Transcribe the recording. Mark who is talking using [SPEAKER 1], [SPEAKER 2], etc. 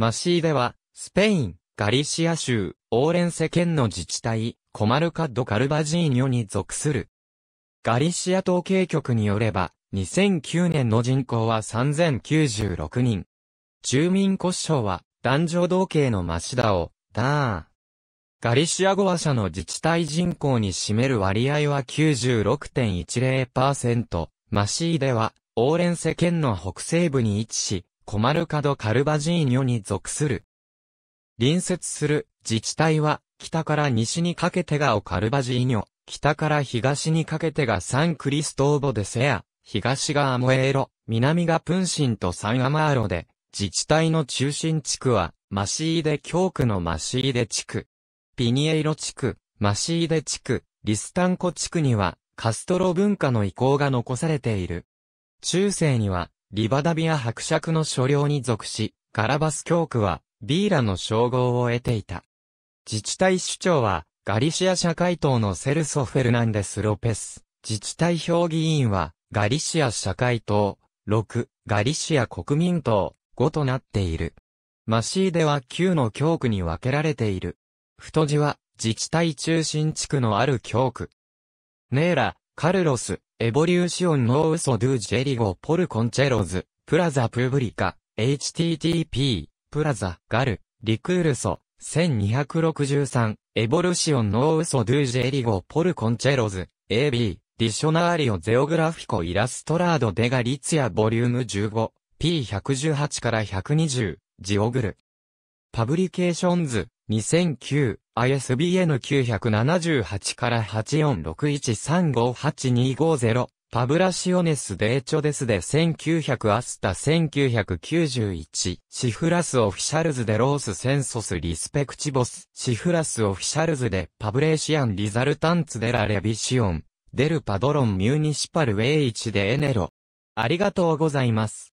[SPEAKER 1] マシーでは、スペイン、ガリシア州、オーレンセ県の自治体、コマルカ・ド・カルバジーニョに属する。ガリシア統計局によれば、2009年の人口は3096人。住民故障は、男女同系のマシダを、ダー。ガリシア語話者の自治体人口に占める割合は96.10%。マシーでは、オーレンセ県の北西部に位置し、コマルカド・カルバジーニョに属する。隣接する自治体は、北から西にかけてがオカルバジーニョ、北から東にかけてがサンクリストーボデセア、東がアモエーロ、南がプンシンとサンアマーロで、自治体の中心地区は、マシーデ教区のマシーデ地区、ピニエイロ地区、マシーデ地区、リスタンコ地区には、カストロ文化の遺構が残されている。中世には、リバダビア伯爵の所領に属し、カラバス教区は、ビーラの称号を得ていた。自治体首長は、ガリシア社会党のセルソ・フェルナンデス・ロペス。自治体評議員は、ガリシア社会党、6、ガリシア国民党、5となっている。マシーデは9の教区に分けられている。太字は、自治体中心地区のある教区。ネーラ、カルロス、エボリューシオンノーウソドゥジェリゴポルコンチェロズ、プラザプブリカ、http、プラザ、ガル、リクールソ、1263、エボルシオンノーウソドゥジェリゴポルコンチェロズ、AB、ディショナーリオゼオグラフィコイラストラードデガリツヤ、ボリューム15、P118 から120、ジオグル。パブリケーションズ、2009、ISBN 978から8461358250、パブラシオネス・デーチョデスで1900アスタ1991、シフラス・オフィシャルズ・デロース・センソス・リスペクチボス、シフラス・オフィシャルズ・でパブレーシアン・リザルタンツ・デラ・レビシオン、デル・パドロン・ミュニシパル・ウェイチ・でエネロ。ありがとうございます。